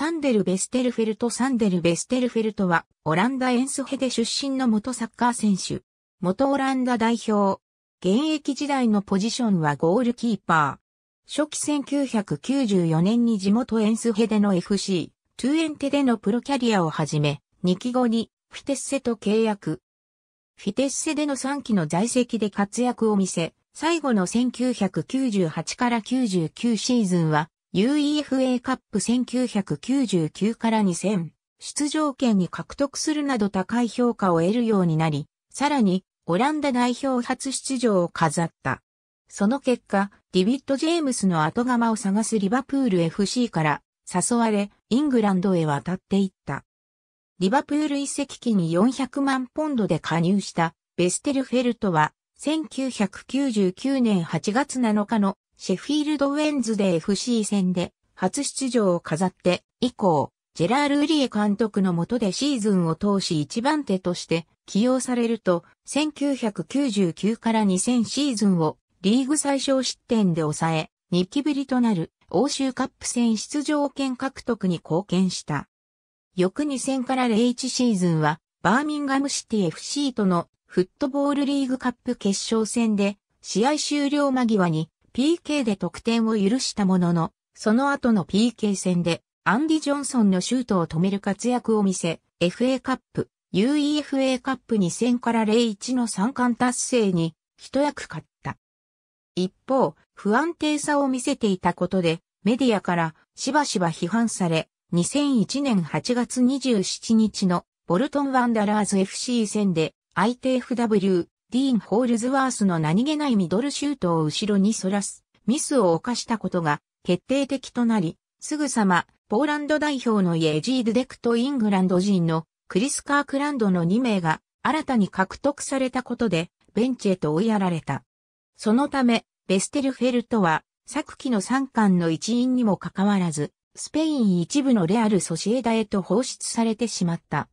サンデル・ベステルフェルトサンデル・ベステルフェルトは、オランダ・エンスヘデ出身の元サッカー選手。元オランダ代表。現役時代のポジションはゴールキーパー。初期1994年に地元エンスヘデの FC、トゥエンテでのプロキャリアを始め、2期後にフィテッセと契約。フィテッセでの3期の在籍で活躍を見せ、最後の1998から99シーズンは UEFA カップ1999から2000、出場権に獲得するなど高い評価を得るようになり、さらに、オランダ代表初出場を飾った。その結果、ディビッド・ジェームスの後釜を探すリバプール FC から誘われ、イングランドへ渡っていった。リバプール一席期に400万ポンドで加入したベステルフェルトは1999年8月7日のシェフィールドウェンズデー FC 戦で初出場を飾って以降、ジェラール・ウリエ監督の下でシーズンを通し一番手として起用されると、1999から2000シーズンをリーグ最小失点で抑え、2期ぶりとなる欧州カップ戦出場権獲得に貢献した。翌2000から01シーズンは、バーミンガムシティ FC とのフットボールリーグカップ決勝戦で、試合終了間際に PK で得点を許したものの、その後の PK 戦で、アンディ・ジョンソンのシュートを止める活躍を見せ、FA カップ、UEFA カップ2000から01の3冠達成に一役買った。一方、不安定さを見せていたことで、メディアからしばしば批判され、2001年8月27日のボルトン・ワンダラーズ FC 戦で ITFW ディーン・ホールズワースの何気ないミドルシュートを後ろに反らす、ミスを犯したことが決定的となり、すぐさま、ポーランド代表のイエジール・デクとイングランド人のクリス・カークランドの2名が新たに獲得されたことで、ベンチへと追いやられた。そのため、ベステルフェルトは、昨季の3冠の一員にもかかわらず、スペイン一部のレアル・ソシエダへと放出されてしまった。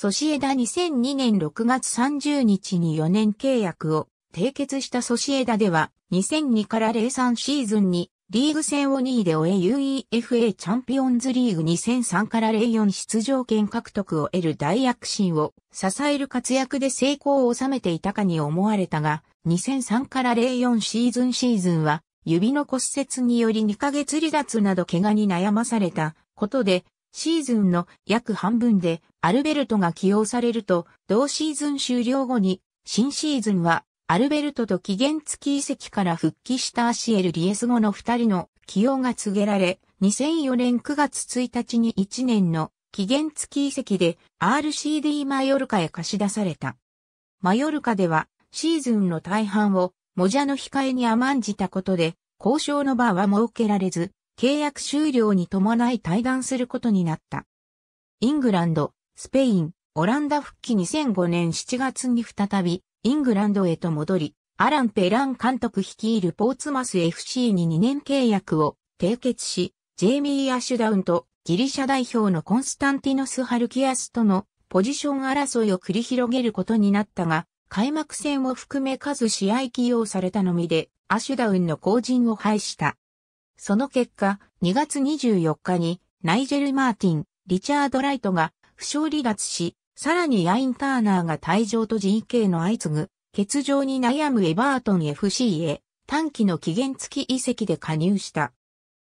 ソシエダ2002年6月30日に4年契約を締結したソシエダでは2002から03シーズンにリーグ戦を2位で終え UEFA チャンピオンズリーグ2003から04出場権獲得を得る大躍進を支える活躍で成功を収めていたかに思われたが、2003から04シーズンシーズンは指の骨折により2ヶ月離脱など怪我に悩まされたことでシーズンの約半分でアルベルトが起用されると、同シーズン終了後に、新シーズンはアルベルトと期限付き移籍から復帰したアシエル・リエス後の二人の起用が告げられ、2004年9月1日に1年の期限付き移籍で RCD マヨルカへ貸し出された。マヨルカではシーズンの大半をモジャの控えに甘んじたことで交渉の場は設けられず、契約終了に伴い退団することになった。イングランド、スペイン、オランダ復帰2005年7月に再び、イングランドへと戻り、アラン・ペラン監督率いるポーツマス FC に2年契約を締結し、ジェイミー・アシュダウンとギリシャ代表のコンスタンティノス・ハルキアスとのポジション争いを繰り広げることになったが、開幕戦を含め数試合起用されたのみで、アシュダウンの後陣を排した。その結果、2月24日にナイジェル・マーティン、リチャード・ライトが負傷離脱し、さらにヤイン・ターナーが退場と GK の相次ぐ欠場に悩むエバートン FC へ短期の期限付き移籍で加入した。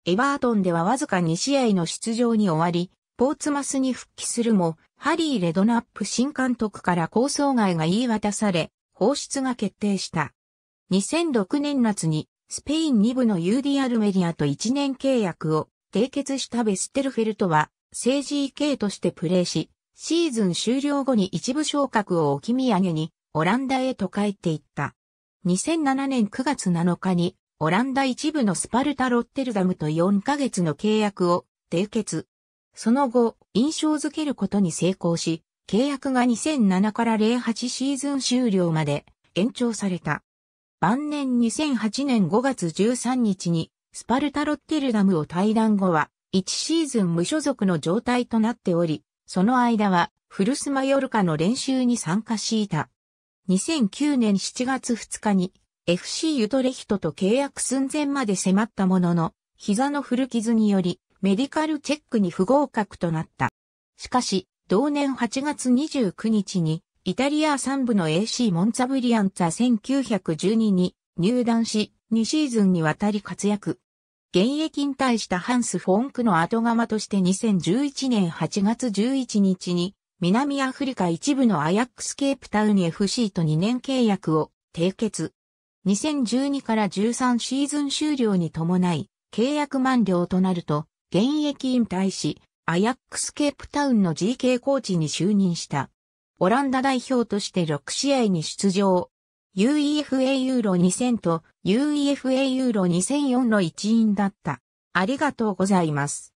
エバートンではわずか2試合の出場に終わり、ポーツマスに復帰するも、ハリー・レドナップ新監督から構想外が言い渡され、放出が決定した。2006年夏にスペイン2部の UD アルメィアと1年契約を締結したベステルフェルトは、政治 k としてプレーし、シーズン終了後に一部昇格を置き土産に、オランダへと帰っていった。2007年9月7日に、オランダ一部のスパルタ・ロッテルダムと4ヶ月の契約を締結。その後、印象づけることに成功し、契約が2007から08シーズン終了まで延長された。晩年2008年5月13日に、スパルタ・ロッテルダムを退団後は、1シーズン無所属の状態となっており、その間は、フルスマヨルカの練習に参加していた。2009年7月2日に、FC ユトレヒトと契約寸前まで迫ったものの、膝の古傷により、メディカルチェックに不合格となった。しかし、同年8月29日に、イタリア3部の AC モンツァブリアンツァ1912に入団し、2シーズンにわたり活躍。現役引退したハンス・フォンクの後釜として2011年8月11日に、南アフリカ一部のアヤックスケープタウン FC と2年契約を締結。2012から13シーズン終了に伴い、契約満了となると、現役引退し、アヤックスケープタウンの GK コーチに就任した。オランダ代表として6試合に出場。UEFA ユーロ2000と UEFA ユーロ2004の一員だった。ありがとうございます。